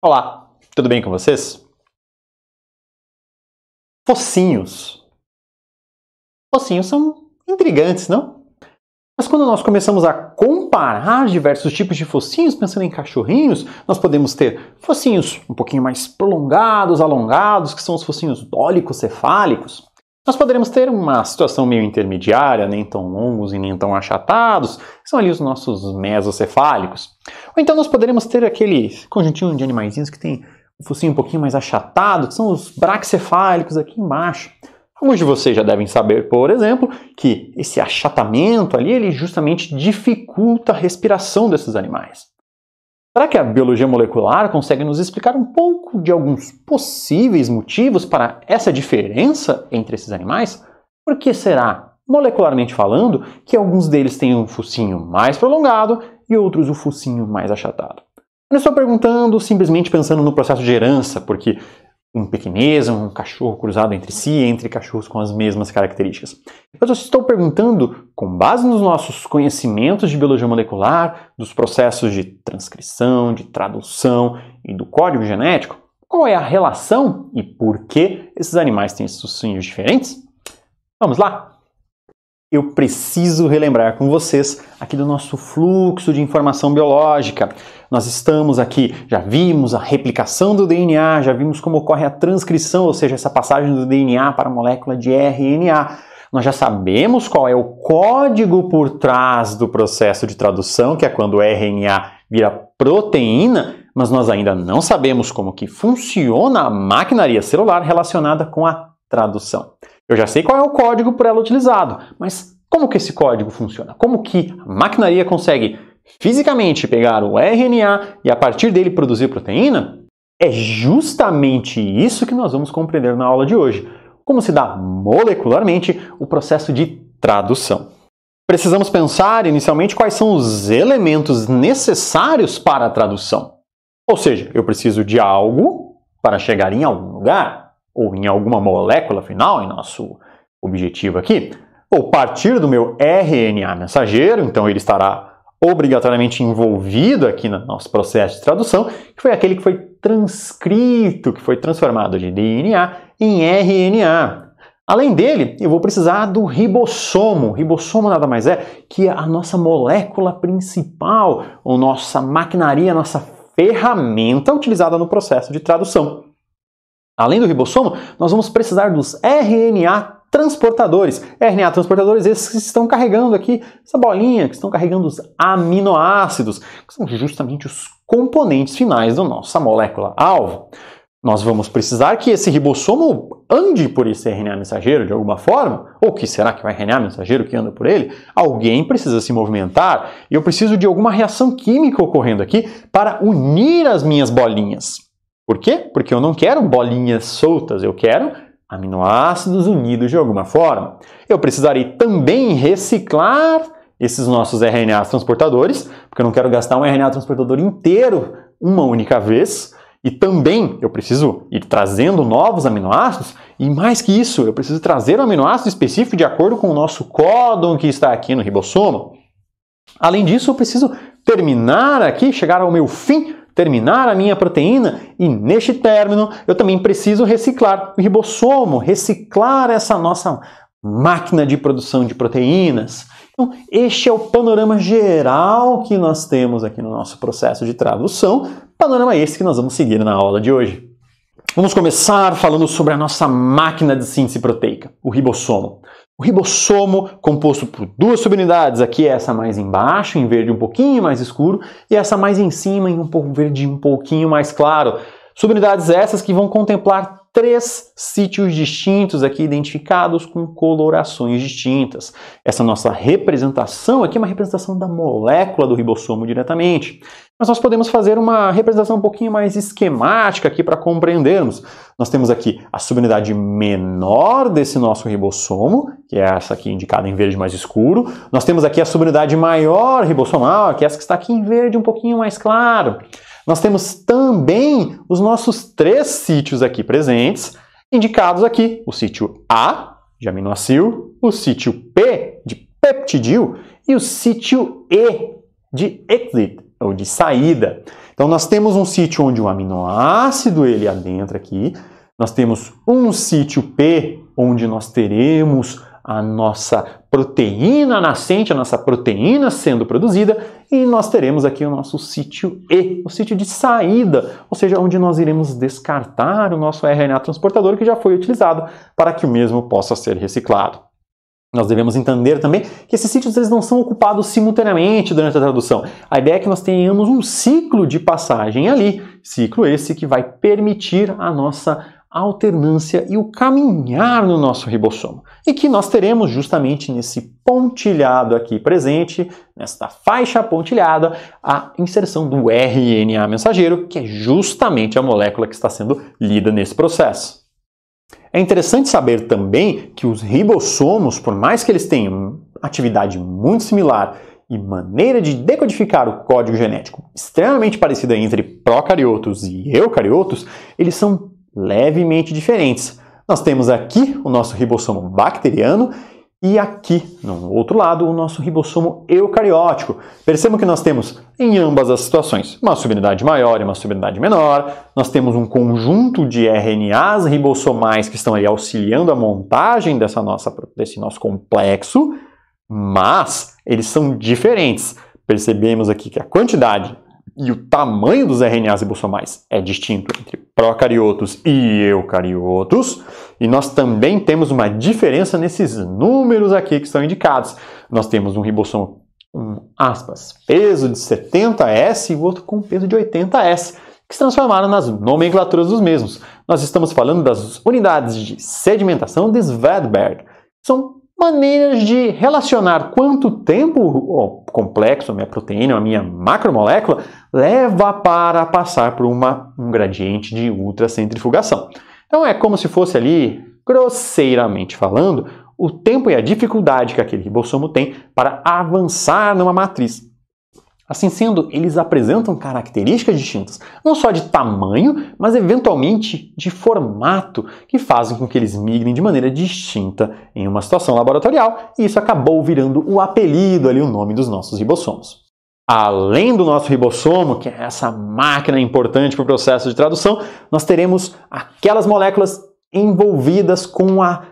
Olá, tudo bem com vocês? Focinhos. Focinhos são intrigantes, não? Mas quando nós começamos a comparar diversos tipos de focinhos, pensando em cachorrinhos, nós podemos ter focinhos um pouquinho mais prolongados, alongados, que são os focinhos dólicos, cefálicos. Nós poderemos ter uma situação meio intermediária, nem tão longos e nem tão achatados, que são ali os nossos mesocefálicos. Ou então nós poderemos ter aquele conjuntinho de animaizinhos que tem o focinho um pouquinho mais achatado, que são os braxefálicos aqui embaixo. Alguns de vocês já devem saber, por exemplo, que esse achatamento ali, ele justamente dificulta a respiração desses animais. Será que a biologia molecular consegue nos explicar um pouco de alguns possíveis motivos para essa diferença entre esses animais? Por que será, molecularmente falando, que alguns deles têm um focinho mais prolongado e outros o um focinho mais achatado? Eu não estou perguntando simplesmente pensando no processo de herança, porque um pequenês, um cachorro cruzado entre si, entre cachorros com as mesmas características. Mas eu estou perguntando, com base nos nossos conhecimentos de biologia molecular, dos processos de transcrição, de tradução e do código genético, qual é a relação e por que esses animais têm esses sonhos diferentes? Vamos lá! eu preciso relembrar com vocês aqui do nosso fluxo de informação biológica. Nós estamos aqui, já vimos a replicação do DNA, já vimos como ocorre a transcrição, ou seja, essa passagem do DNA para a molécula de RNA. Nós já sabemos qual é o código por trás do processo de tradução, que é quando o RNA vira proteína, mas nós ainda não sabemos como que funciona a maquinaria celular relacionada com a tradução. Eu já sei qual é o código por ela utilizado, mas como que esse código funciona? Como que a maquinaria consegue fisicamente pegar o RNA e a partir dele produzir proteína? É justamente isso que nós vamos compreender na aula de hoje. Como se dá molecularmente o processo de tradução. Precisamos pensar inicialmente quais são os elementos necessários para a tradução. Ou seja, eu preciso de algo para chegar em algum lugar ou em alguma molécula final, em nosso objetivo aqui, ou partir do meu RNA mensageiro, então ele estará obrigatoriamente envolvido aqui no nosso processo de tradução, que foi aquele que foi transcrito, que foi transformado de DNA em RNA. Além dele, eu vou precisar do ribossomo. Ribossomo nada mais é que a nossa molécula principal, a nossa maquinaria, a nossa ferramenta utilizada no processo de tradução. Além do ribossomo, nós vamos precisar dos RNA transportadores. RNA transportadores esses que estão carregando aqui essa bolinha, que estão carregando os aminoácidos, que são justamente os componentes finais da nossa molécula alvo. Nós vamos precisar que esse ribossomo ande por esse RNA mensageiro de alguma forma, ou que será que é o RNA mensageiro que anda por ele? Alguém precisa se movimentar e eu preciso de alguma reação química ocorrendo aqui para unir as minhas bolinhas. Por quê? Porque eu não quero bolinhas soltas, eu quero aminoácidos unidos de alguma forma. Eu precisarei também reciclar esses nossos RNA transportadores, porque eu não quero gastar um RNA transportador inteiro uma única vez. E também eu preciso ir trazendo novos aminoácidos, e mais que isso, eu preciso trazer um aminoácido específico de acordo com o nosso códon que está aqui no ribossomo. Além disso, eu preciso terminar aqui, chegar ao meu fim terminar a minha proteína e neste término eu também preciso reciclar o ribossomo, reciclar essa nossa máquina de produção de proteínas. Então, este é o panorama geral que nós temos aqui no nosso processo de tradução, panorama esse que nós vamos seguir na aula de hoje. Vamos começar falando sobre a nossa máquina de síntese proteica, o ribossomo. O ribossomo, composto por duas subunidades, aqui é essa mais embaixo, em verde um pouquinho mais escuro, e essa mais em cima, em um verde um pouquinho mais claro. Subunidades essas que vão contemplar três sítios distintos aqui identificados com colorações distintas. Essa nossa representação aqui é uma representação da molécula do ribossomo diretamente. Mas nós podemos fazer uma representação um pouquinho mais esquemática aqui para compreendermos. Nós temos aqui a subunidade menor desse nosso ribossomo, que é essa aqui indicada em verde mais escuro. Nós temos aqui a subunidade maior ribossomal, que é essa que está aqui em verde um pouquinho mais claro. Nós temos também os nossos três sítios aqui presentes, indicados aqui: o sítio A, de aminoácido, o sítio P, de peptidil, e o sítio E, de exit, ou de saída. Então, nós temos um sítio onde o aminoácido ele adentra aqui, nós temos um sítio P, onde nós teremos a nossa proteína nascente, a nossa proteína sendo produzida, e nós teremos aqui o nosso sítio E, o sítio de saída, ou seja, onde nós iremos descartar o nosso RNA transportador que já foi utilizado para que o mesmo possa ser reciclado. Nós devemos entender também que esses sítios eles não são ocupados simultaneamente durante a tradução. A ideia é que nós tenhamos um ciclo de passagem ali, ciclo esse que vai permitir a nossa a alternância e o caminhar no nosso ribossomo. E que nós teremos justamente nesse pontilhado aqui presente, nesta faixa pontilhada, a inserção do RNA mensageiro, que é justamente a molécula que está sendo lida nesse processo. É interessante saber também que os ribossomos, por mais que eles tenham atividade muito similar e maneira de decodificar o código genético extremamente parecida entre procariotos e eucariotos, eles são levemente diferentes. Nós temos aqui o nosso ribossomo bacteriano e aqui, no outro lado, o nosso ribossomo eucariótico. Percebam que nós temos, em ambas as situações, uma subunidade maior e uma subunidade menor. Nós temos um conjunto de RNAs ribossomais que estão aí auxiliando a montagem dessa nossa, desse nosso complexo, mas eles são diferentes. Percebemos aqui que a quantidade e o tamanho dos RNAs ribossomais é distinto entre procariotos e eucariotos, e nós também temos uma diferença nesses números aqui que são indicados. Nós temos um ribossomo com aspas, peso de 70S e o outro com peso de 80S, que se transformaram nas nomenclaturas dos mesmos. Nós estamos falando das unidades de sedimentação de Svedberg, que são maneiras de relacionar quanto tempo o complexo, a minha proteína, a minha macromolécula, leva para passar por uma, um gradiente de ultracentrifugação. Então é como se fosse ali, grosseiramente falando, o tempo e a dificuldade que aquele ribossomo tem para avançar numa matriz. Assim sendo, eles apresentam características distintas, não só de tamanho, mas eventualmente de formato, que fazem com que eles migrem de maneira distinta em uma situação laboratorial, e isso acabou virando o apelido ali, o nome dos nossos ribossomos. Além do nosso ribossomo, que é essa máquina importante para o processo de tradução, nós teremos aquelas moléculas envolvidas com a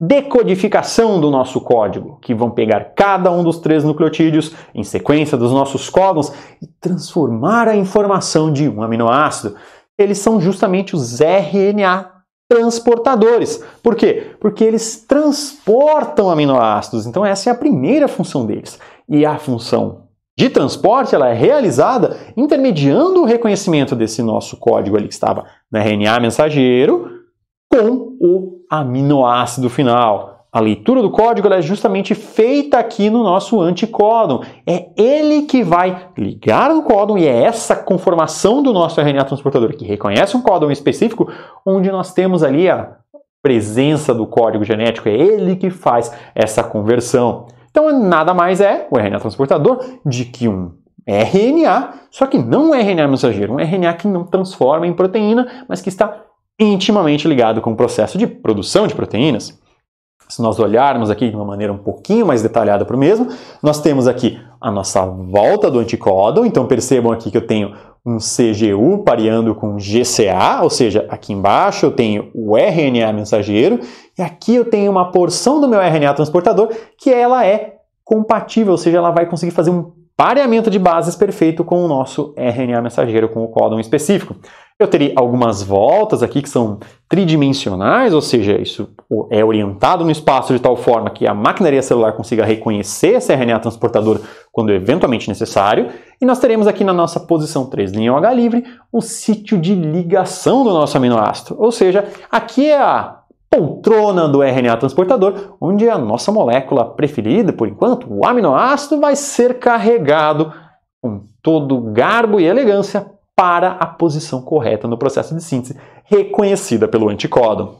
decodificação do nosso código, que vão pegar cada um dos três nucleotídeos em sequência dos nossos códons e transformar a informação de um aminoácido. Eles são justamente os RNA transportadores. Por quê? Porque eles transportam aminoácidos. Então essa é a primeira função deles. E a função de transporte ela é realizada intermediando o reconhecimento desse nosso código ali que estava no RNA mensageiro com o aminoácido final. A leitura do código é justamente feita aqui no nosso anticódon. É ele que vai ligar o códon e é essa conformação do nosso RNA transportador que reconhece um códon específico, onde nós temos ali a presença do código genético. É ele que faz essa conversão. Então, nada mais é o RNA transportador de que um RNA, só que não um RNA mensageiro, um RNA que não transforma em proteína, mas que está intimamente ligado com o processo de produção de proteínas. Se nós olharmos aqui de uma maneira um pouquinho mais detalhada para o mesmo, nós temos aqui a nossa volta do anticódon, então percebam aqui que eu tenho um CGU pareando com GCA, ou seja, aqui embaixo eu tenho o RNA mensageiro e aqui eu tenho uma porção do meu RNA transportador que ela é compatível, ou seja, ela vai conseguir fazer um pareamento de bases perfeito com o nosso RNA mensageiro, com o códon específico. Eu teria algumas voltas aqui que são tridimensionais, ou seja, isso é orientado no espaço de tal forma que a maquinaria celular consiga reconhecer esse é RNA transportador quando eventualmente necessário. E nós teremos aqui na nossa posição 3 em OH livre o sítio de ligação do nosso aminoácido, ou seja, aqui é a poltrona do RNA transportador, onde a nossa molécula preferida, por enquanto, o aminoácido, vai ser carregado com todo garbo e elegância para a posição correta no processo de síntese, reconhecida pelo anticódon.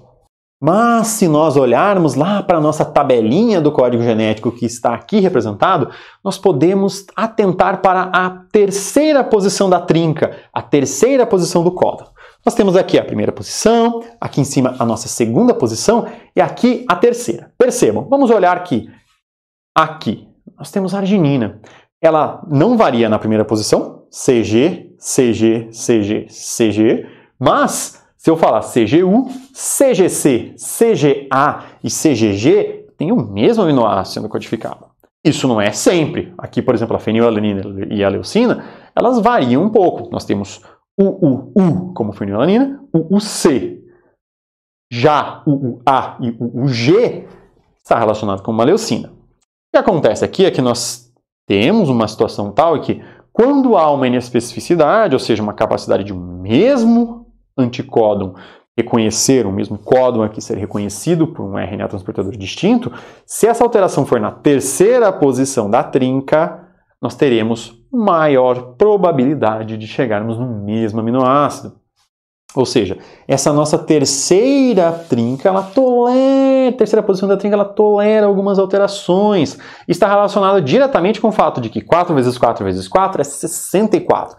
Mas se nós olharmos lá para a nossa tabelinha do código genético que está aqui representado, nós podemos atentar para a terceira posição da trinca, a terceira posição do códon. Nós temos aqui a primeira posição, aqui em cima a nossa segunda posição e aqui a terceira. Percebam, vamos olhar aqui. Aqui nós temos a arginina. Ela não varia na primeira posição, CG CG, CG, CG. Mas, se eu falar CGU, CGC, CGA e CGG, tem o mesmo aminoácido codificado. Isso não é sempre. Aqui, por exemplo, a fenilalanina e a leucina, elas variam um pouco. Nós temos o UU como fenilalanina, UC. Já o UA e o UG está relacionado com uma leucina. O que acontece aqui é que nós temos uma situação tal que quando há uma inespecificidade, ou seja, uma capacidade de mesmo anticódon reconhecer, o mesmo códon aqui ser reconhecido por um RNA transportador distinto, se essa alteração for na terceira posição da trinca, nós teremos maior probabilidade de chegarmos no mesmo aminoácido. Ou seja, essa nossa terceira trinca, ela tolera, terceira posição da trinca, ela tolera algumas alterações. Está relacionado diretamente com o fato de que 4 vezes 4 vezes 4 é 64.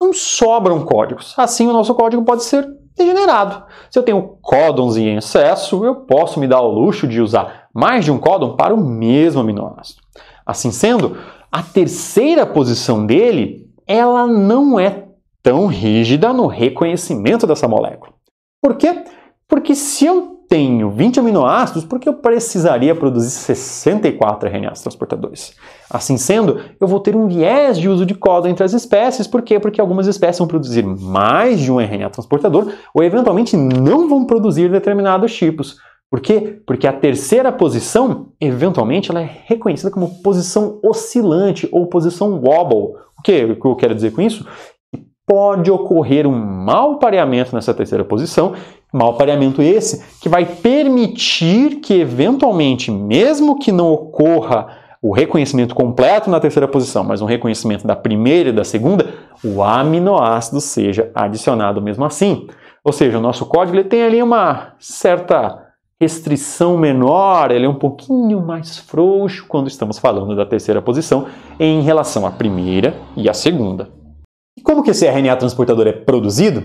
Não sobram códigos. Assim, o nosso código pode ser degenerado. Se eu tenho códons em excesso, eu posso me dar o luxo de usar mais de um códon para o mesmo aminoácido. Assim sendo, a terceira posição dele, ela não é tão rígida no reconhecimento dessa molécula. Por quê? Porque se eu tenho 20 aminoácidos, por que eu precisaria produzir 64 RNAs transportadores? Assim sendo, eu vou ter um viés de uso de códon entre as espécies. Por quê? Porque algumas espécies vão produzir mais de um RNA transportador ou eventualmente não vão produzir determinados tipos. Por quê? Porque a terceira posição, eventualmente, ela é reconhecida como posição oscilante ou posição wobble. O que eu quero dizer com isso? pode ocorrer um mau pareamento nessa terceira posição, mau pareamento esse que vai permitir que eventualmente, mesmo que não ocorra o reconhecimento completo na terceira posição, mas um reconhecimento da primeira e da segunda, o aminoácido seja adicionado mesmo assim. Ou seja, o nosso código ele tem ali uma certa restrição menor, ele é um pouquinho mais frouxo quando estamos falando da terceira posição em relação à primeira e à segunda. E como que esse RNA transportador é produzido?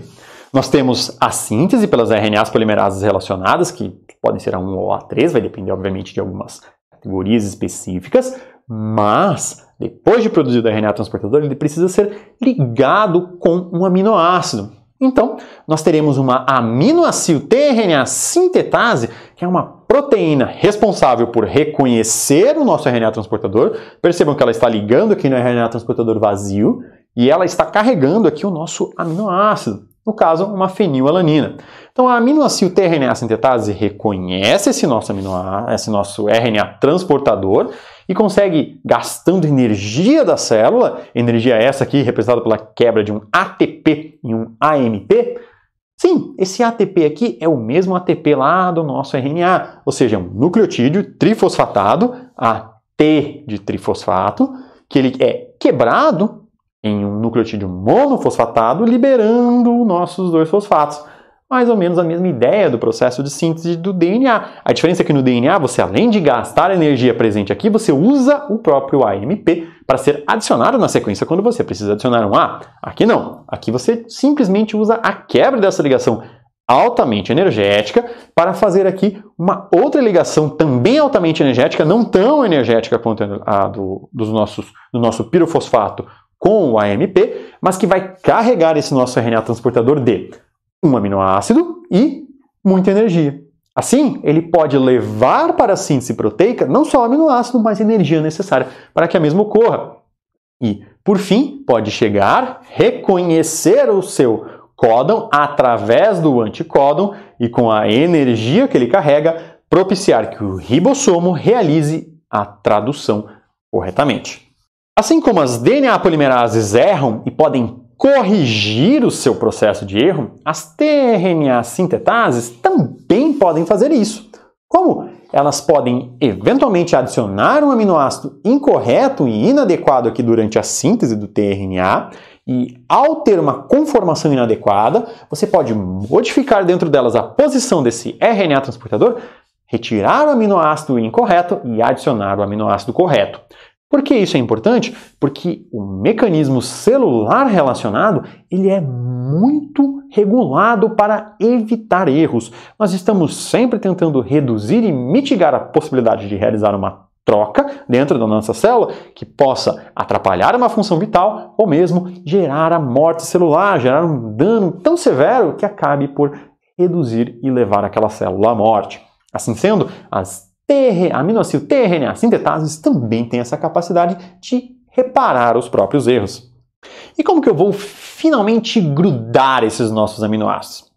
Nós temos a síntese pelas RNAs polimerases relacionadas, que podem ser A1 ou A3, vai depender, obviamente, de algumas categorias específicas, mas depois de produzido o RNA transportador, ele precisa ser ligado com um aminoácido. Então, nós teremos uma aminoacil tRNA sintetase, que é uma proteína responsável por reconhecer o nosso RNA transportador. Percebam que ela está ligando aqui no RNA transportador vazio e ela está carregando aqui o nosso aminoácido, no caso, uma fenilalanina. Então, a aminoácido tRNA sintetase reconhece esse nosso, aminoácido, esse nosso RNA transportador e consegue, gastando energia da célula, energia essa aqui representada pela quebra de um ATP em um AMP, Sim, esse ATP aqui é o mesmo ATP lá do nosso RNA, ou seja, é um nucleotídeo trifosfatado, AT de trifosfato, que ele é quebrado em um nucleotídeo monofosfatado, liberando nossos dois fosfatos. Mais ou menos a mesma ideia do processo de síntese do DNA. A diferença é que no DNA, você além de gastar a energia presente aqui, você usa o próprio AMP para ser adicionado na sequência quando você precisa adicionar um A. Aqui não. Aqui você simplesmente usa a quebra dessa ligação altamente energética para fazer aqui uma outra ligação também altamente energética, não tão energética quanto a do, dos nossos, do nosso pirofosfato com o AMP, mas que vai carregar esse nosso RNA transportador de um aminoácido e muita energia. Assim, ele pode levar para a síntese proteica não só o aminoácido, mas a energia necessária para que a mesma ocorra. E, por fim, pode chegar, reconhecer o seu códon através do anticódon e, com a energia que ele carrega, propiciar que o ribossomo realize a tradução corretamente. Assim como as DNA polimerases erram e podem corrigir o seu processo de erro, as tRNA sintetases também podem fazer isso. Como? Elas podem eventualmente adicionar um aminoácido incorreto e inadequado aqui durante a síntese do tRNA e ao ter uma conformação inadequada, você pode modificar dentro delas a posição desse RNA transportador, retirar o aminoácido incorreto e adicionar o aminoácido correto. Por que isso é importante? Porque o mecanismo celular relacionado ele é muito regulado para evitar erros. Nós estamos sempre tentando reduzir e mitigar a possibilidade de realizar uma troca dentro da nossa célula que possa atrapalhar uma função vital ou mesmo gerar a morte celular, gerar um dano tão severo que acabe por reduzir e levar aquela célula à morte. Assim sendo, as TR, aminoácido tRNA sintetases também tem essa capacidade de reparar os próprios erros. E como que eu vou finalmente grudar esses nossos aminoácidos?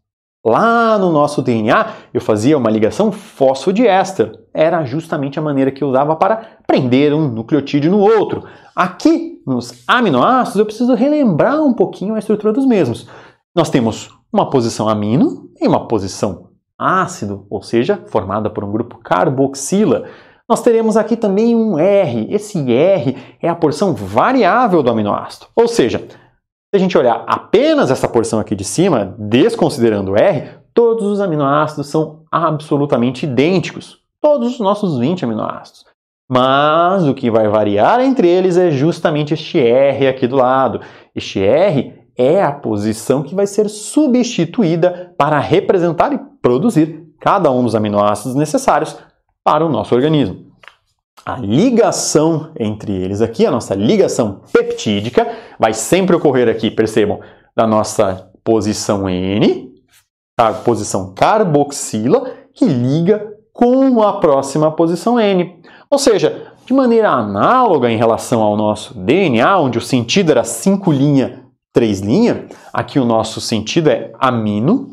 Lá no nosso DNA, eu fazia uma ligação fosfodiéster. Era justamente a maneira que eu usava para prender um nucleotídeo no outro. Aqui, nos aminoácidos, eu preciso relembrar um pouquinho a estrutura dos mesmos. Nós temos uma posição amino e uma posição ácido, ou seja, formada por um grupo carboxila. Nós teremos aqui também um R. Esse R é a porção variável do aminoácido. Ou seja, se a gente olhar apenas essa porção aqui de cima, desconsiderando o R, todos os aminoácidos são absolutamente idênticos. Todos os nossos 20 aminoácidos. Mas o que vai variar entre eles é justamente este R aqui do lado. Este R é a posição que vai ser substituída para representar e produzir cada um dos aminoácidos necessários para o nosso organismo. A ligação entre eles aqui, a nossa ligação peptídica, vai sempre ocorrer aqui, percebam, da nossa posição N, a posição carboxila, que liga com a próxima posição N. Ou seja, de maneira análoga em relação ao nosso DNA, onde o sentido era 5' três linhas, aqui o nosso sentido é amino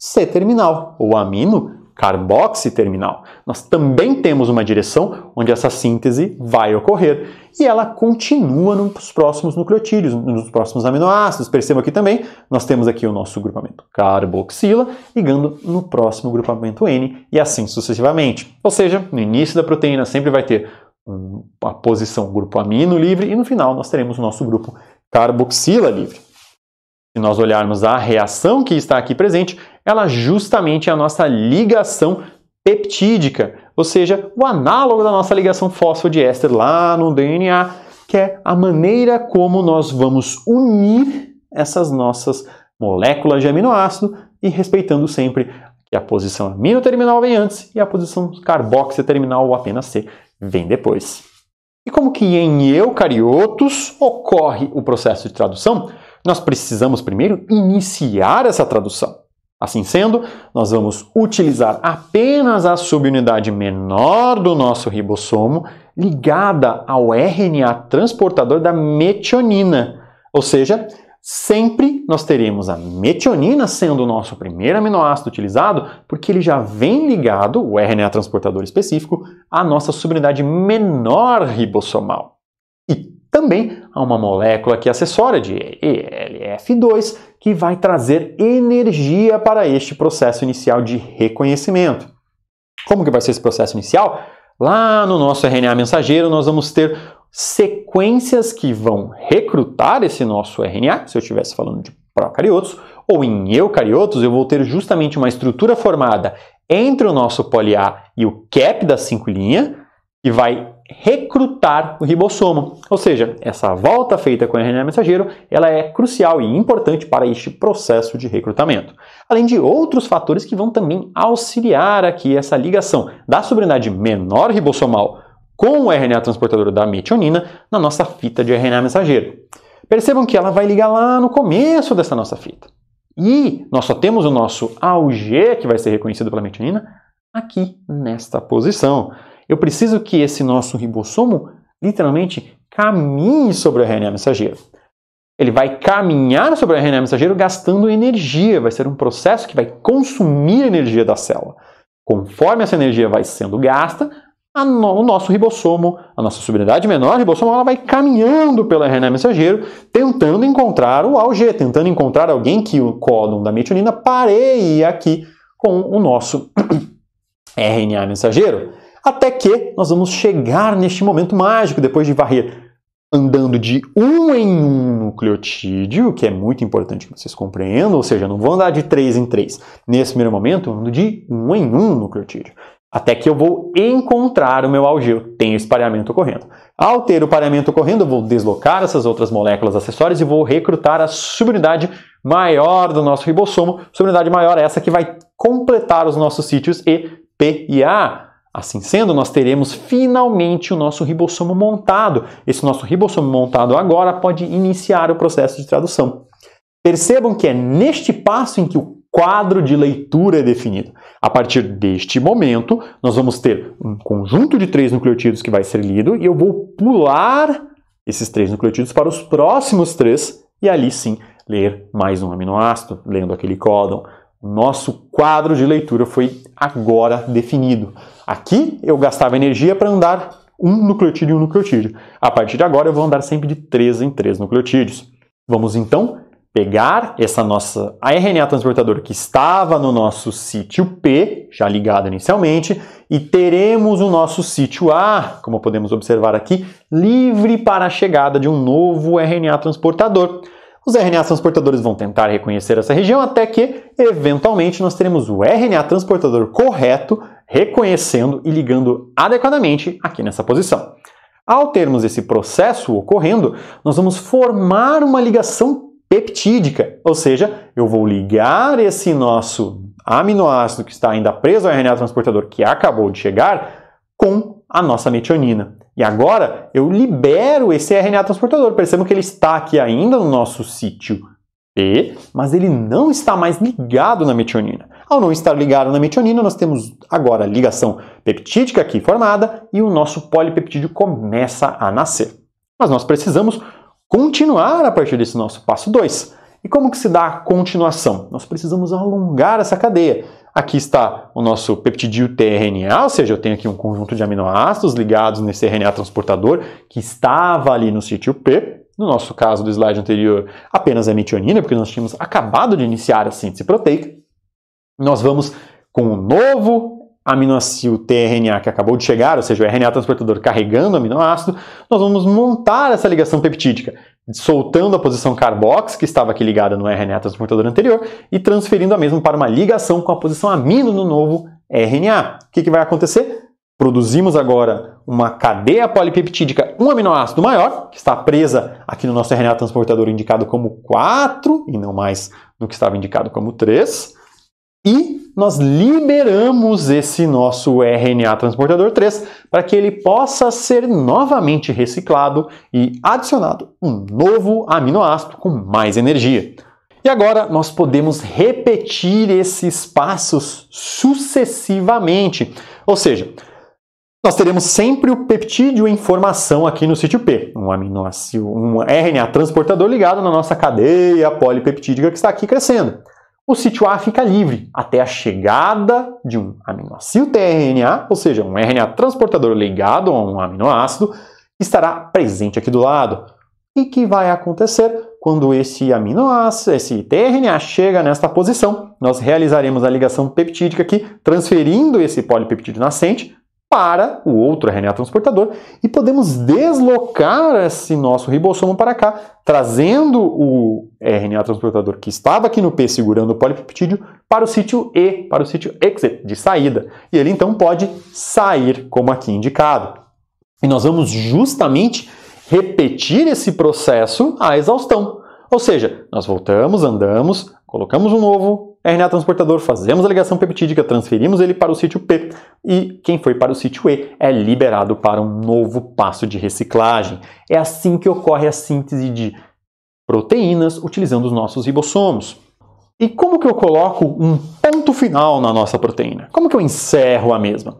C terminal ou amino carboxi terminal. Nós também temos uma direção onde essa síntese vai ocorrer e ela continua nos próximos nucleotídeos, nos próximos aminoácidos. Perceba aqui também, nós temos aqui o nosso grupamento carboxila ligando no próximo grupamento N e assim sucessivamente. Ou seja, no início da proteína sempre vai ter a posição grupo amino livre e no final nós teremos o nosso grupo carboxila livre. Se nós olharmos a reação que está aqui presente, ela justamente é a nossa ligação peptídica, ou seja, o análogo da nossa ligação fosfodiéster lá no DNA, que é a maneira como nós vamos unir essas nossas moléculas de aminoácido e respeitando sempre que a posição amino terminal vem antes e a posição carboxia terminal ou apenas C vem depois. E como que em eucariotos ocorre o processo de tradução? Nós precisamos primeiro iniciar essa tradução. Assim sendo, nós vamos utilizar apenas a subunidade menor do nosso ribossomo ligada ao RNA transportador da metionina, ou seja, sempre nós teremos a metionina sendo o nosso primeiro aminoácido utilizado, porque ele já vem ligado, o RNA transportador específico, à nossa subunidade menor ribossomal. E também a uma molécula que é acessória de ELF2, que vai trazer energia para este processo inicial de reconhecimento. Como que vai ser esse processo inicial? Lá no nosso RNA mensageiro, nós vamos ter sequências que vão recrutar esse nosso RNA, se eu estivesse falando de procariotos, ou em eucariotos, eu vou ter justamente uma estrutura formada entre o nosso A e o cap da 5 linha, que vai recrutar o ribossomo. Ou seja, essa volta feita com o RNA mensageiro, ela é crucial e importante para este processo de recrutamento. Além de outros fatores que vão também auxiliar aqui essa ligação da sobrunidade menor ribossomal com o RNA transportador da metionina na nossa fita de RNA mensageiro. Percebam que ela vai ligar lá no começo dessa nossa fita. E nós só temos o nosso AUG, que vai ser reconhecido pela metionina, aqui nesta posição. Eu preciso que esse nosso ribossomo literalmente caminhe sobre o RNA mensageiro. Ele vai caminhar sobre o RNA mensageiro gastando energia, vai ser um processo que vai consumir energia da célula. Conforme essa energia vai sendo gasta, no, o nosso ribossomo, a nossa subunidade menor ribossomo, ela vai caminhando pelo RNA mensageiro, tentando encontrar o AUG, tentando encontrar alguém que o códon da metionina pareie aqui com o nosso RNA mensageiro. Até que nós vamos chegar neste momento mágico, depois de varrer andando de um em um nucleotídeo, que é muito importante que vocês compreendam, ou seja, não vou andar de três em três. Nesse primeiro momento, eu ando de um em um nucleotídeo até que eu vou encontrar o meu algil. Tem espalhamento ocorrendo. Ao ter o pareamento ocorrendo, eu vou deslocar essas outras moléculas acessórias e vou recrutar a subunidade maior do nosso ribossomo. Subunidade maior é essa que vai completar os nossos sítios E, P e A. Assim sendo, nós teremos finalmente o nosso ribossomo montado. Esse nosso ribossomo montado agora pode iniciar o processo de tradução. Percebam que é neste passo em que o quadro de leitura é definido. A partir deste momento, nós vamos ter um conjunto de três nucleotídeos que vai ser lido e eu vou pular esses três nucleotídeos para os próximos três e ali sim ler mais um aminoácido, lendo aquele códon. Nosso quadro de leitura foi agora definido. Aqui eu gastava energia para andar um nucleotídeo e um nucleotídeo. A partir de agora eu vou andar sempre de três em três nucleotídeos. Vamos então pegar essa nossa RNA transportadora que estava no nosso sítio P, já ligado inicialmente, e teremos o nosso sítio A, como podemos observar aqui, livre para a chegada de um novo RNA transportador. Os RNA transportadores vão tentar reconhecer essa região até que, eventualmente, nós teremos o RNA transportador correto reconhecendo e ligando adequadamente aqui nessa posição. Ao termos esse processo ocorrendo, nós vamos formar uma ligação peptídica, ou seja, eu vou ligar esse nosso aminoácido que está ainda preso ao RNA transportador que acabou de chegar com a nossa metionina. E agora eu libero esse RNA transportador. Percebam que ele está aqui ainda no nosso sítio P, mas ele não está mais ligado na metionina. Ao não estar ligado na metionina, nós temos agora a ligação peptídica aqui formada e o nosso polipeptídeo começa a nascer. Mas nós precisamos continuar a partir desse nosso passo 2. E como que se dá a continuação? Nós precisamos alongar essa cadeia. Aqui está o nosso peptidio tRNA, ou seja, eu tenho aqui um conjunto de aminoácidos ligados nesse RNA transportador que estava ali no sítio P. No nosso caso do slide anterior, apenas a é metionina, porque nós tínhamos acabado de iniciar a síntese proteica. Nós vamos com um novo aminoácido tRNA que acabou de chegar, ou seja, o RNA transportador carregando o aminoácido, nós vamos montar essa ligação peptídica, soltando a posição carbox, que estava aqui ligada no RNA transportador anterior, e transferindo a mesma para uma ligação com a posição amino no novo RNA. O que, que vai acontecer? Produzimos agora uma cadeia polipeptídica, um aminoácido maior, que está presa aqui no nosso RNA transportador indicado como 4, e não mais no que estava indicado como 3, e nós liberamos esse nosso RNA transportador 3 para que ele possa ser novamente reciclado e adicionado um novo aminoácido com mais energia. E agora nós podemos repetir esses passos sucessivamente, ou seja, nós teremos sempre o peptídeo em formação aqui no sítio P, um aminoácido, um RNA transportador ligado na nossa cadeia polipeptídica que está aqui crescendo o sítio A fica livre até a chegada de um aminoácido tRNA, ou seja, um RNA transportador ligado a um aminoácido, estará presente aqui do lado. E que vai acontecer quando esse aminoácido, esse tRNA chega nesta posição, nós realizaremos a ligação peptídica aqui, transferindo esse polipeptídeo nascente para o outro RNA transportador e podemos deslocar esse nosso ribossomo para cá, trazendo o RNA transportador que estava aqui no P segurando o polipeptídeo para o sítio E, para o sítio exit, de saída. E ele então pode sair, como aqui indicado. E nós vamos justamente repetir esse processo à exaustão. Ou seja, nós voltamos, andamos, colocamos um novo RNA transportador, fazemos a ligação peptídica, transferimos ele para o sítio P e quem foi para o sítio E é liberado para um novo passo de reciclagem. É assim que ocorre a síntese de proteínas utilizando os nossos ribossomos. E como que eu coloco um ponto final na nossa proteína? Como que eu encerro a mesma?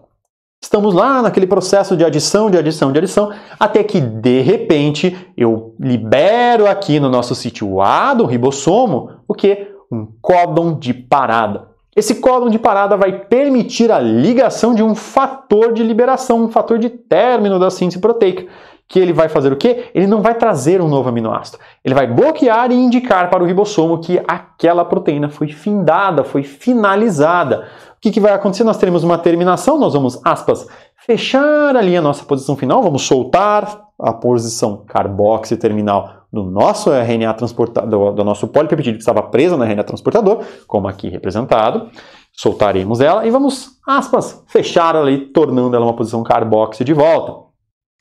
Estamos lá naquele processo de adição, de adição, de adição, até que de repente eu libero aqui no nosso sítio A do ribossomo o que? um códon de parada. Esse códon de parada vai permitir a ligação de um fator de liberação, um fator de término da síntese proteica, que ele vai fazer o quê? Ele não vai trazer um novo aminoácido. Ele vai bloquear e indicar para o ribossomo que aquela proteína foi findada, foi finalizada. O que, que vai acontecer? Nós teremos uma terminação, nós vamos, aspas, fechar ali a nossa posição final, vamos soltar a posição carboxi terminal do nosso RNA transportador, do nosso polipeptídeo que estava preso no RNA transportador, como aqui representado. Soltaremos ela e vamos, aspas, fechar ela ali, tornando ela uma posição carboxy de volta.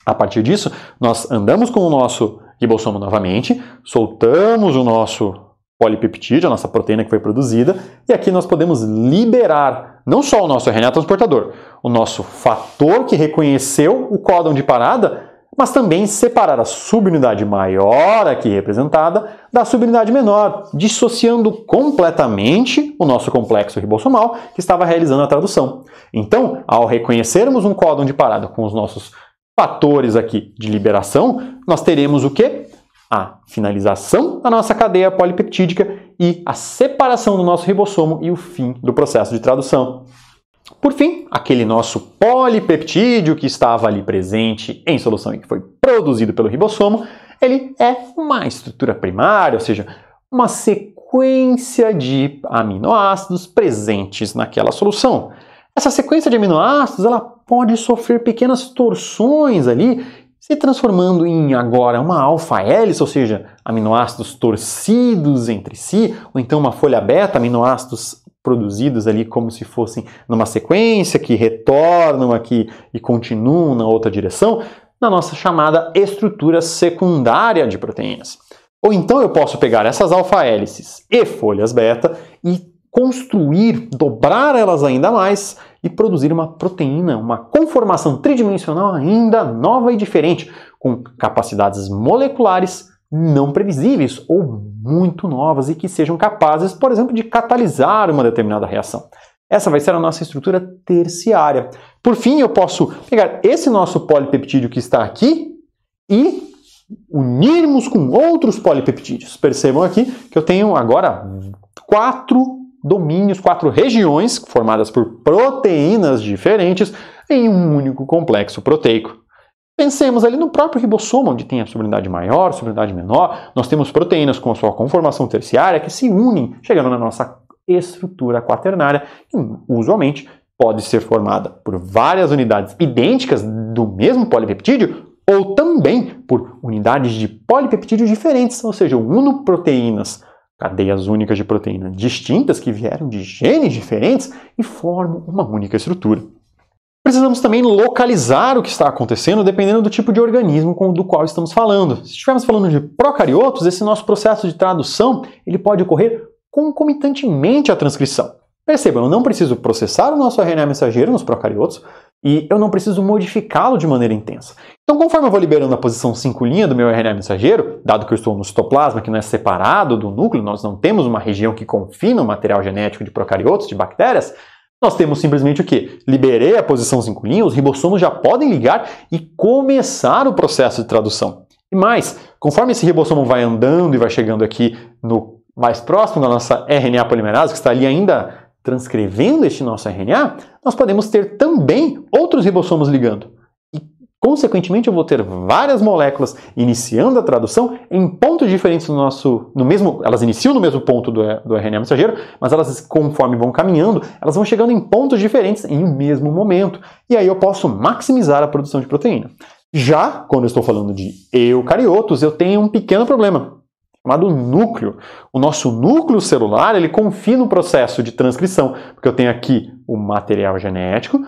A partir disso, nós andamos com o nosso ribossomo novamente, soltamos o nosso polipeptídeo, a nossa proteína que foi produzida, e aqui nós podemos liberar não só o nosso RNA transportador, o nosso fator que reconheceu o códon de parada mas também separar a subunidade maior aqui representada da subunidade menor, dissociando completamente o nosso complexo ribossomal que estava realizando a tradução. Então, ao reconhecermos um códon de parada com os nossos fatores aqui de liberação, nós teremos o que? A finalização da nossa cadeia polipeptídica e a separação do nosso ribossomo e o fim do processo de tradução. Por fim, aquele nosso polipeptídeo que estava ali presente em solução e que foi produzido pelo ribossomo, ele é uma estrutura primária, ou seja, uma sequência de aminoácidos presentes naquela solução. Essa sequência de aminoácidos ela pode sofrer pequenas torções ali, se transformando em agora uma alfa-hélice, ou seja, aminoácidos torcidos entre si, ou então uma folha beta, aminoácidos produzidos ali como se fossem numa sequência, que retornam aqui e continuam na outra direção, na nossa chamada estrutura secundária de proteínas. Ou então eu posso pegar essas alfa-hélices e folhas beta e construir, dobrar elas ainda mais e produzir uma proteína, uma conformação tridimensional ainda nova e diferente, com capacidades moleculares não previsíveis ou muito novas e que sejam capazes, por exemplo, de catalisar uma determinada reação. Essa vai ser a nossa estrutura terciária. Por fim, eu posso pegar esse nosso polipeptídeo que está aqui e unirmos com outros polipeptídeos. Percebam aqui que eu tenho agora quatro domínios, quatro regiões formadas por proteínas diferentes em um único complexo proteico. Pensemos ali no próprio ribossomo, onde tem a subunidade maior, subunidade menor. Nós temos proteínas com a sua conformação terciária que se unem, chegando na nossa estrutura quaternária, que usualmente pode ser formada por várias unidades idênticas do mesmo polipeptídeo ou também por unidades de polipeptídeos diferentes, ou seja, unoproteínas, cadeias únicas de proteína distintas que vieram de genes diferentes e formam uma única estrutura. Precisamos também localizar o que está acontecendo dependendo do tipo de organismo do qual estamos falando. Se estivermos falando de procariotos, esse nosso processo de tradução ele pode ocorrer concomitantemente à transcrição. Percebam, eu não preciso processar o nosso RNA mensageiro nos procariotos e eu não preciso modificá-lo de maneira intensa. Então, conforme eu vou liberando a posição 5' do meu RNA mensageiro, dado que eu estou no citoplasma, que não é separado do núcleo, nós não temos uma região que confina o material genético de procariotos, de bactérias, nós temos simplesmente o que? Liberei a posição 5', os ribossomos já podem ligar e começar o processo de tradução. E mais, conforme esse ribossomo vai andando e vai chegando aqui no mais próximo da nossa RNA polimerase, que está ali ainda transcrevendo este nosso RNA, nós podemos ter também outros ribossomos ligando. Consequentemente, eu vou ter várias moléculas iniciando a tradução em pontos diferentes no nosso, no mesmo, elas iniciam no mesmo ponto do, do RNA mensageiro, mas elas, conforme vão caminhando, elas vão chegando em pontos diferentes em um mesmo momento. E aí eu posso maximizar a produção de proteína. Já quando eu estou falando de eucariotos, eu tenho um pequeno problema chamado núcleo. O nosso núcleo celular ele confia no processo de transcrição, porque eu tenho aqui o material genético,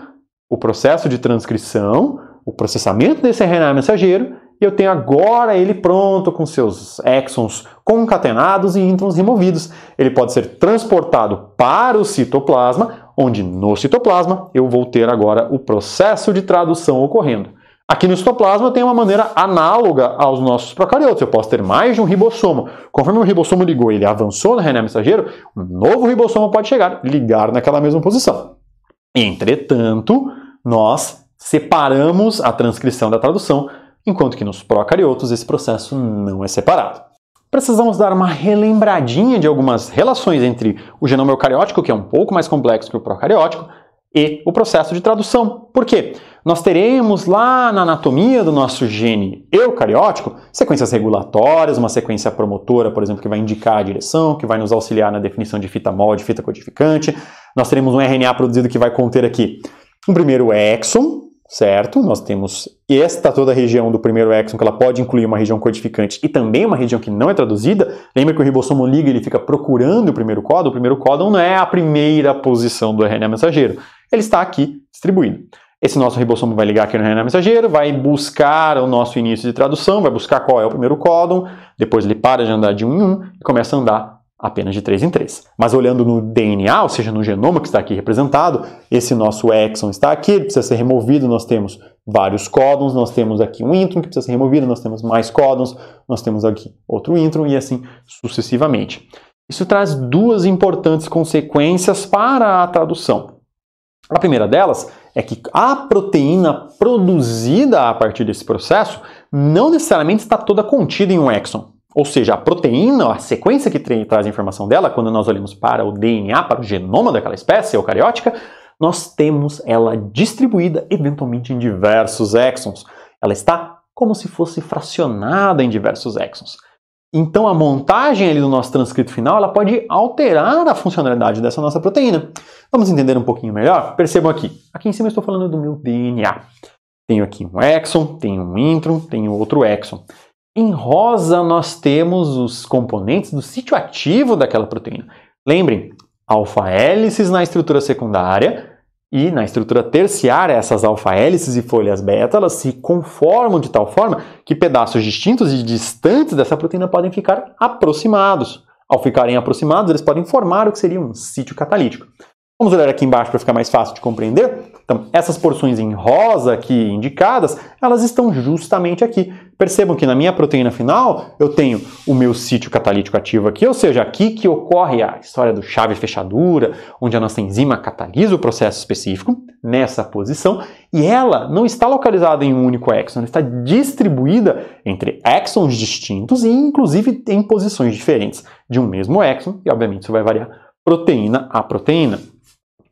o processo de transcrição, o processamento desse RNA mensageiro e eu tenho agora ele pronto com seus exons concatenados e introns removidos. Ele pode ser transportado para o citoplasma, onde no citoplasma eu vou ter agora o processo de tradução ocorrendo. Aqui no citoplasma tem uma maneira análoga aos nossos procariotos. Eu posso ter mais de um ribossomo. Conforme o ribossomo ligou e ele avançou no RNA mensageiro, um novo ribossomo pode chegar, ligar naquela mesma posição. Entretanto, nós separamos a transcrição da tradução, enquanto que nos procariotos esse processo não é separado. Precisamos dar uma relembradinha de algumas relações entre o genoma eucariótico, que é um pouco mais complexo que o procariótico, e o processo de tradução. Por quê? Nós teremos lá na anatomia do nosso gene eucariótico sequências regulatórias, uma sequência promotora, por exemplo, que vai indicar a direção, que vai nos auxiliar na definição de fita molde, fita codificante. Nós teremos um RNA produzido que vai conter aqui um primeiro exon, certo? Nós temos esta toda a região do primeiro exon, que ela pode incluir uma região codificante e também uma região que não é traduzida. Lembra que o ribossomo liga, ele fica procurando o primeiro códon. O primeiro códon não é a primeira posição do RNA mensageiro. Ele está aqui distribuído. Esse nosso ribossomo vai ligar aqui no RNA mensageiro, vai buscar o nosso início de tradução, vai buscar qual é o primeiro códon, depois ele para de andar de um em um e começa a andar apenas de 3 em 3. Mas olhando no DNA, ou seja, no genoma que está aqui representado, esse nosso exon está aqui, ele precisa ser removido, nós temos vários códons, nós temos aqui um intron que precisa ser removido, nós temos mais códons, nós temos aqui outro intron e assim sucessivamente. Isso traz duas importantes consequências para a tradução. A primeira delas é que a proteína produzida a partir desse processo não necessariamente está toda contida em um exon. Ou seja, a proteína, a sequência que traz a informação dela, quando nós olhamos para o DNA, para o genoma daquela espécie eucariótica, nós temos ela distribuída eventualmente em diversos exons. Ela está como se fosse fracionada em diversos exons. Então a montagem ali do nosso transcrito final, ela pode alterar a funcionalidade dessa nossa proteína. Vamos entender um pouquinho melhor? Percebam aqui. Aqui em cima eu estou falando do meu DNA. Tenho aqui um exon, tenho um intron, tenho outro exon. Em rosa, nós temos os componentes do sítio ativo daquela proteína. Lembrem, alfa-hélices na estrutura secundária e na estrutura terciária, essas alfa-hélices e folhas beta elas se conformam de tal forma que pedaços distintos e distantes dessa proteína podem ficar aproximados. Ao ficarem aproximados, eles podem formar o que seria um sítio catalítico. Vamos olhar aqui embaixo para ficar mais fácil de compreender? Então, essas porções em rosa aqui indicadas, elas estão justamente aqui. Percebam que na minha proteína final, eu tenho o meu sítio catalítico ativo aqui, ou seja, aqui que ocorre a história do chave fechadura, onde a nossa enzima catalisa o processo específico, nessa posição, e ela não está localizada em um único exon, ela está distribuída entre exons distintos e inclusive em posições diferentes de um mesmo exon, e obviamente isso vai variar proteína a proteína.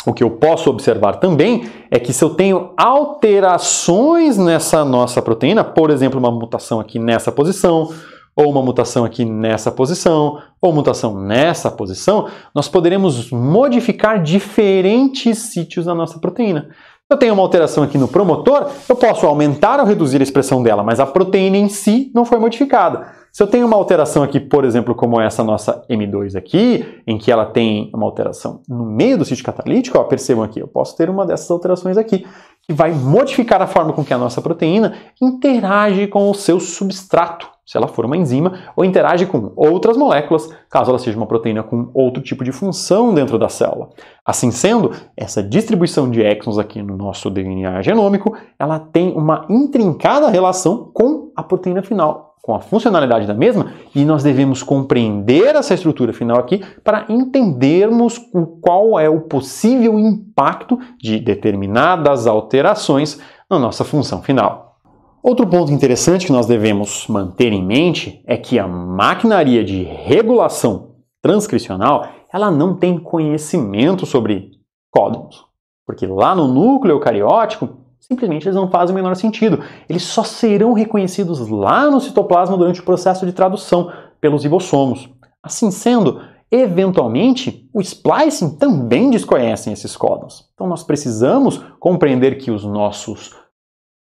O que eu posso observar também é que se eu tenho alterações nessa nossa proteína, por exemplo, uma mutação aqui nessa posição, ou uma mutação aqui nessa posição, ou mutação nessa posição, nós poderemos modificar diferentes sítios da nossa proteína. Eu tenho uma alteração aqui no promotor, eu posso aumentar ou reduzir a expressão dela, mas a proteína em si não foi modificada. Se eu tenho uma alteração aqui, por exemplo, como essa nossa M2 aqui, em que ela tem uma alteração no meio do sítio catalítico, ó, percebam aqui, eu posso ter uma dessas alterações aqui, que vai modificar a forma com que a nossa proteína interage com o seu substrato, se ela for uma enzima, ou interage com outras moléculas, caso ela seja uma proteína com outro tipo de função dentro da célula. Assim sendo, essa distribuição de exons aqui no nosso DNA genômico, ela tem uma intrincada relação com a proteína final com a funcionalidade da mesma e nós devemos compreender essa estrutura final aqui para entendermos o, qual é o possível impacto de determinadas alterações na nossa função final. Outro ponto interessante que nós devemos manter em mente é que a maquinaria de regulação transcricional ela não tem conhecimento sobre códons, porque lá no núcleo eucariótico Simplesmente eles não fazem o menor sentido. Eles só serão reconhecidos lá no citoplasma durante o processo de tradução pelos ribossomos. Assim sendo, eventualmente, o splicing também desconhecem esses códons. Então nós precisamos compreender que os nossos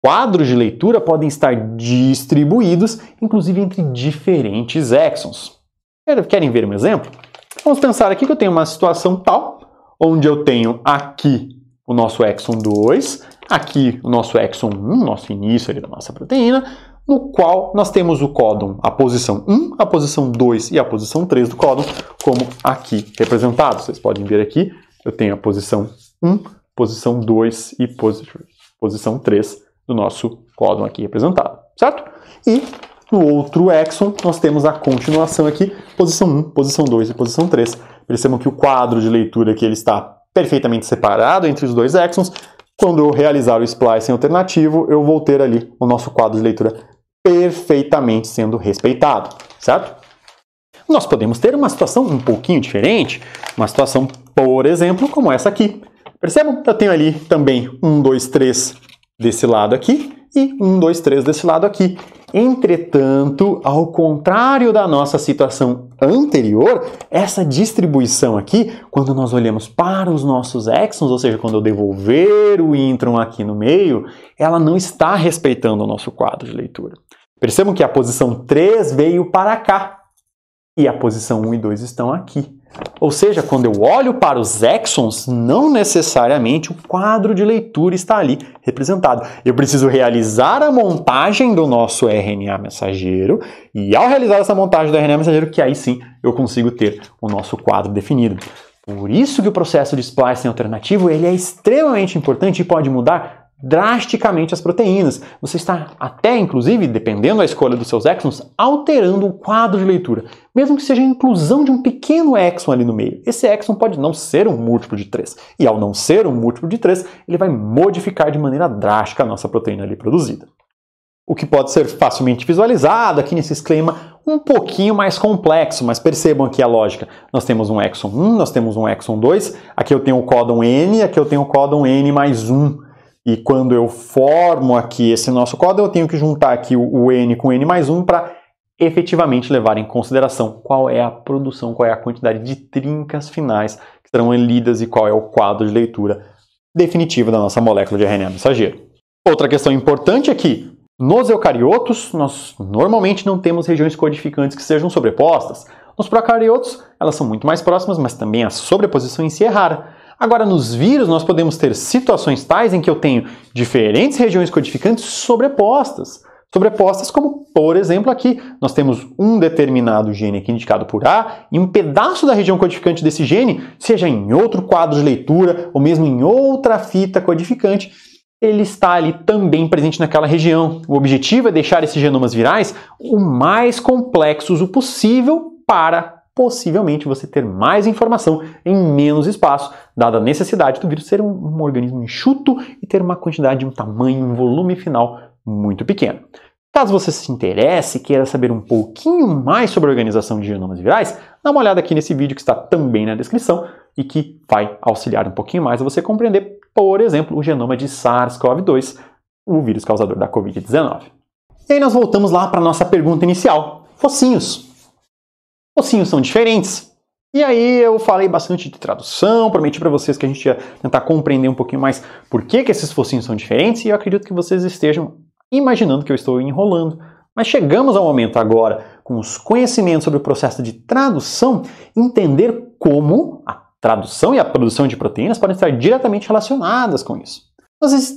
quadros de leitura podem estar distribuídos, inclusive entre diferentes exons. Querem ver um exemplo? Vamos pensar aqui que eu tenho uma situação tal, onde eu tenho aqui o nosso exon 2 Aqui o nosso exon 1, nosso início ali da nossa proteína, no qual nós temos o códon, a posição 1, a posição 2 e a posição 3 do códon, como aqui representado. Vocês podem ver aqui, eu tenho a posição 1, posição 2 e posi posição 3 do nosso códon aqui representado, certo? E no outro exon, nós temos a continuação aqui, posição 1, posição 2 e posição 3. Percebam que o quadro de leitura aqui ele está perfeitamente separado entre os dois exons, quando eu realizar o splicing alternativo, eu vou ter ali o nosso quadro de leitura perfeitamente sendo respeitado, certo? Nós podemos ter uma situação um pouquinho diferente, uma situação, por exemplo, como essa aqui. Percebam? Eu tenho ali também um, dois, três desse lado aqui e 1, 2, 3 desse lado aqui. Entretanto, ao contrário da nossa situação anterior, essa distribuição aqui, quando nós olhamos para os nossos exons, ou seja, quando eu devolver o intron aqui no meio, ela não está respeitando o nosso quadro de leitura. Percebam que a posição 3 veio para cá e a posição 1 e 2 estão aqui. Ou seja, quando eu olho para os exons, não necessariamente o quadro de leitura está ali representado. Eu preciso realizar a montagem do nosso RNA mensageiro, e ao realizar essa montagem do RNA mensageiro, que aí sim eu consigo ter o nosso quadro definido. Por isso que o processo de splicing alternativo ele é extremamente importante e pode mudar drasticamente as proteínas. Você está até, inclusive, dependendo da escolha dos seus exons, alterando o quadro de leitura, mesmo que seja a inclusão de um pequeno exon ali no meio. Esse exon pode não ser um múltiplo de 3, e ao não ser um múltiplo de 3, ele vai modificar de maneira drástica a nossa proteína ali produzida. O que pode ser facilmente visualizado aqui nesse esquema um pouquinho mais complexo, mas percebam aqui a lógica. Nós temos um exon 1, nós temos um exon 2, aqui eu tenho o códon N, aqui eu tenho o códon N mais 1. E quando eu formo aqui esse nosso código, eu tenho que juntar aqui o, n com n mais 1 para efetivamente levar em consideração qual é a produção, qual é a quantidade de trincas finais que serão lidas e qual é o quadro de leitura definitivo da nossa molécula de RNA mensageiro. Outra questão importante é que nos eucariotos, nós normalmente não temos regiões codificantes que sejam sobrepostas. Nos procariotos, elas são muito mais próximas, mas também a sobreposição em si é rara. Agora, nos vírus, nós podemos ter situações tais em que eu tenho diferentes regiões codificantes sobrepostas. Sobrepostas, como por exemplo aqui, nós temos um determinado gene aqui indicado por A e um pedaço da região codificante desse gene, seja em outro quadro de leitura ou mesmo em outra fita codificante, ele está ali também presente naquela região. O objetivo é deixar esses genomas virais o mais complexos o possível para possivelmente você ter mais informação em menos espaço, dada a necessidade do vírus ser um, um organismo enxuto e ter uma quantidade, um tamanho, um volume final muito pequeno. Caso você se interesse e queira saber um pouquinho mais sobre a organização de genomas virais, dá uma olhada aqui nesse vídeo que está também na descrição e que vai auxiliar um pouquinho mais a você compreender, por exemplo, o genoma de SARS-CoV-2, o vírus causador da Covid-19. E aí nós voltamos lá para a nossa pergunta inicial. Focinhos, ossinhos são diferentes. E aí eu falei bastante de tradução, prometi para vocês que a gente ia tentar compreender um pouquinho mais por que, que esses focinhos são diferentes, e eu acredito que vocês estejam imaginando que eu estou enrolando. Mas chegamos ao momento agora, com os conhecimentos sobre o processo de tradução, entender como a tradução e a produção de proteínas podem estar diretamente relacionadas com isso. Nós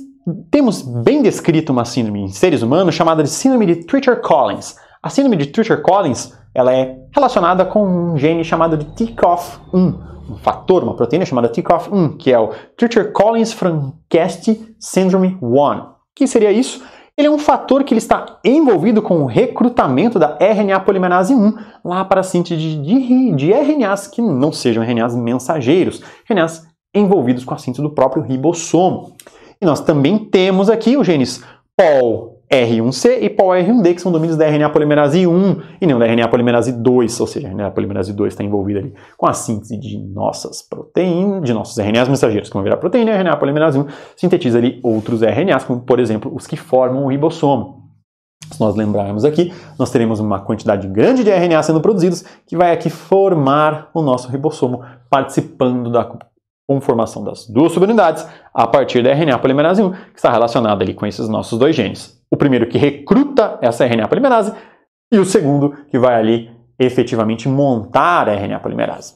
temos bem descrito uma síndrome em seres humanos chamada de síndrome de Treacher-Collins, a síndrome de Tucker-Collins ela é relacionada com um gene chamado de TCOF1, um fator, uma proteína chamada TCOF1, que é o Tucker-Collins-Franquest Syndrome 1. O que seria isso? Ele é um fator que ele está envolvido com o recrutamento da RNA polimerase 1 lá para a síntese de, de, de RNAs que não sejam RNAs mensageiros, RNAs envolvidos com a síntese do próprio ribossomo. E nós também temos aqui os genes Pol R1C e r 1 d que são domínios da RNA polimerase 1 e não da RNA polimerase 2, ou seja, a RNA polimerase 2 está envolvida ali com a síntese de nossas proteínas, de nossos RNAs mensageiros que vão virar proteína, e a RNA polimerase 1 sintetiza ali outros RNAs, como por exemplo os que formam o ribossomo. Se nós lembrarmos aqui, nós teremos uma quantidade grande de RNA sendo produzidos que vai aqui formar o nosso ribossomo, participando da conformação das duas subunidades a partir da RNA polimerase 1, que está relacionada ali com esses nossos dois genes. O primeiro que recruta essa RNA polimerase e o segundo que vai ali efetivamente montar a RNA polimerase.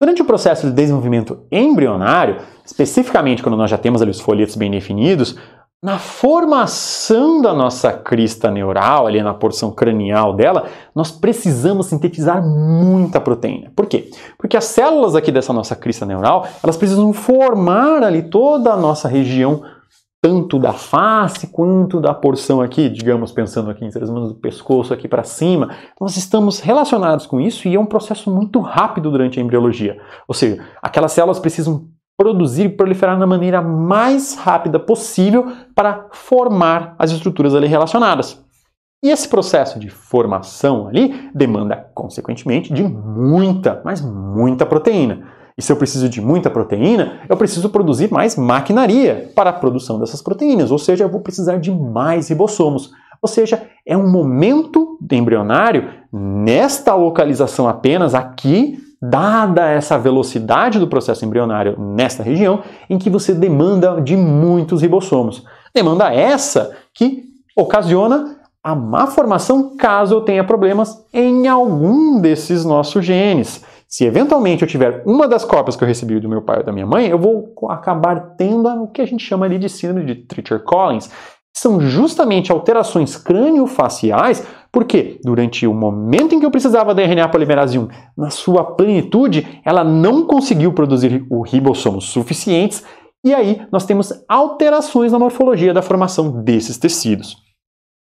Durante o processo de desenvolvimento embrionário, especificamente quando nós já temos ali os folhetos bem definidos, na formação da nossa crista neural, ali na porção cranial dela, nós precisamos sintetizar muita proteína. Por quê? Porque as células aqui dessa nossa crista neural, elas precisam formar ali toda a nossa região tanto da face quanto da porção aqui, digamos, pensando aqui em seres humanos, do pescoço aqui para cima. Então, nós estamos relacionados com isso e é um processo muito rápido durante a embriologia. Ou seja, aquelas células precisam produzir e proliferar na maneira mais rápida possível para formar as estruturas ali relacionadas. E esse processo de formação ali demanda, consequentemente, de muita, mas muita proteína. E se eu preciso de muita proteína, eu preciso produzir mais maquinaria para a produção dessas proteínas, ou seja, eu vou precisar de mais ribossomos. Ou seja, é um momento embrionário, nesta localização apenas, aqui, dada essa velocidade do processo embrionário nesta região, em que você demanda de muitos ribossomos. Demanda essa que ocasiona a má formação caso eu tenha problemas em algum desses nossos genes. Se eventualmente eu tiver uma das cópias que eu recebi do meu pai ou da minha mãe, eu vou acabar tendo o que a gente chama ali de síndrome de Treacher-Collins, são justamente alterações crânio-faciais, porque durante o momento em que eu precisava da RNA polimerase 1, na sua plenitude, ela não conseguiu produzir o ribossomos suficientes, e aí nós temos alterações na morfologia da formação desses tecidos.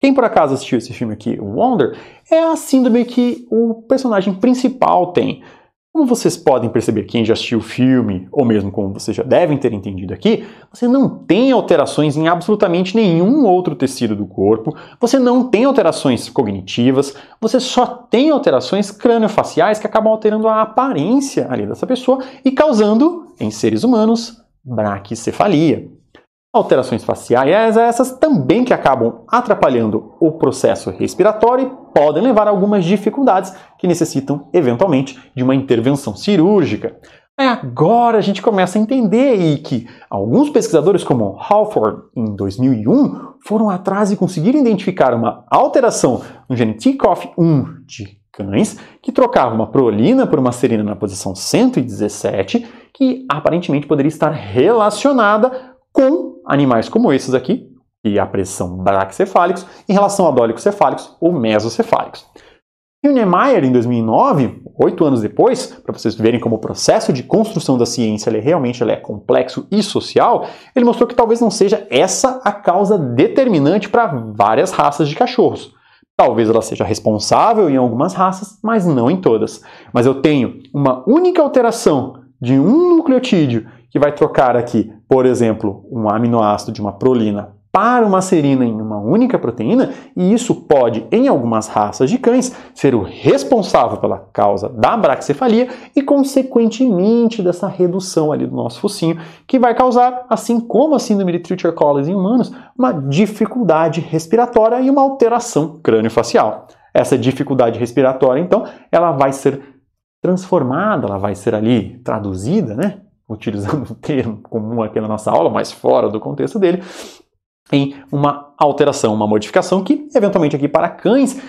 Quem por acaso assistiu esse filme aqui, Wonder, é a síndrome que o personagem principal tem. Como vocês podem perceber, quem já assistiu o filme, ou mesmo como vocês já devem ter entendido aqui, você não tem alterações em absolutamente nenhum outro tecido do corpo, você não tem alterações cognitivas, você só tem alterações crâniofaciais que acabam alterando a aparência ali dessa pessoa e causando, em seres humanos, braquicefalia alterações faciais, é essas também que acabam atrapalhando o processo respiratório e podem levar a algumas dificuldades que necessitam, eventualmente, de uma intervenção cirúrgica. É, agora a gente começa a entender aí que alguns pesquisadores, como Halford, em 2001, foram atrás e conseguiram identificar uma alteração no gene TCOF1 de cães que trocava uma prolina por uma serina na posição 117, que aparentemente poderia estar relacionada com animais como esses aqui, que apreciam braquicefálicos, em relação a dólicocefálicos ou mesocefálicos. E o Niemeyer, em 2009, oito anos depois, para vocês verem como o processo de construção da ciência ele é realmente ele é complexo e social, ele mostrou que talvez não seja essa a causa determinante para várias raças de cachorros. Talvez ela seja responsável em algumas raças, mas não em todas. Mas eu tenho uma única alteração de um nucleotídeo que vai trocar aqui, por exemplo, um aminoácido de uma prolina para uma serina em uma única proteína, e isso pode, em algumas raças de cães, ser o responsável pela causa da braxicefalia e, consequentemente, dessa redução ali do nosso focinho, que vai causar, assim como a síndrome de Treacher Collins em humanos, uma dificuldade respiratória e uma alteração crâniofacial. Essa dificuldade respiratória, então, ela vai ser transformada, ela vai ser ali traduzida, né, utilizando um termo comum aqui na nossa aula, mas fora do contexto dele, em uma alteração, uma modificação que, eventualmente, aqui para cães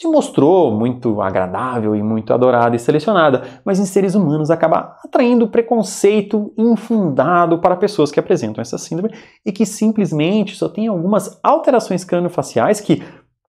se mostrou muito agradável e muito adorada e selecionada, mas em seres humanos acaba atraindo preconceito infundado para pessoas que apresentam essa síndrome e que simplesmente só têm algumas alterações craniofaciais que,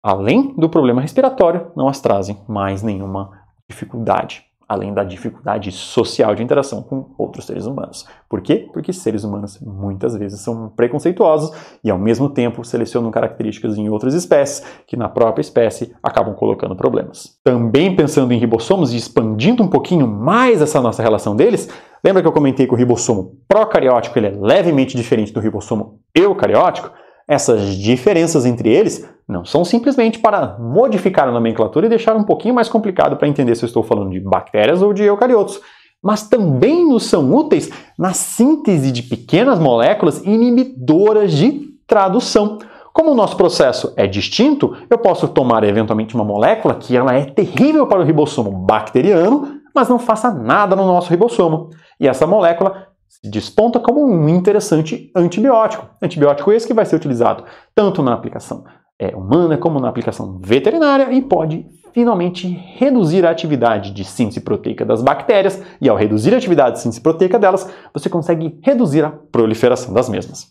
além do problema respiratório, não as trazem mais nenhuma dificuldade além da dificuldade social de interação com outros seres humanos. Por quê? Porque seres humanos muitas vezes são preconceituosos e, ao mesmo tempo, selecionam características em outras espécies que, na própria espécie, acabam colocando problemas. Também pensando em ribossomos e expandindo um pouquinho mais essa nossa relação deles, lembra que eu comentei que o ribossomo procariótico ele é levemente diferente do ribossomo eucariótico? Essas diferenças entre eles não são simplesmente para modificar a nomenclatura e deixar um pouquinho mais complicado para entender se eu estou falando de bactérias ou de eucariotos, mas também nos são úteis na síntese de pequenas moléculas inibidoras de tradução. Como o nosso processo é distinto, eu posso tomar eventualmente uma molécula que ela é terrível para o ribossomo bacteriano, mas não faça nada no nosso ribossomo. E essa molécula se desponta como um interessante antibiótico. Antibiótico esse que vai ser utilizado tanto na aplicação é, humana como na aplicação veterinária e pode finalmente reduzir a atividade de síntese proteica das bactérias, e ao reduzir a atividade de síntese proteica delas, você consegue reduzir a proliferação das mesmas.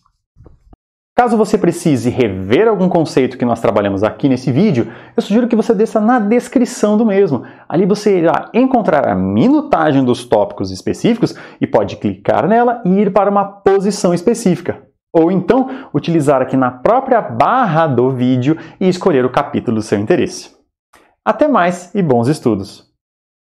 Caso você precise rever algum conceito que nós trabalhamos aqui nesse vídeo, eu sugiro que você desça na descrição do mesmo. Ali você irá encontrar a minutagem dos tópicos específicos e pode clicar nela e ir para uma posição específica. Ou então, utilizar aqui na própria barra do vídeo e escolher o capítulo do seu interesse. Até mais e bons estudos!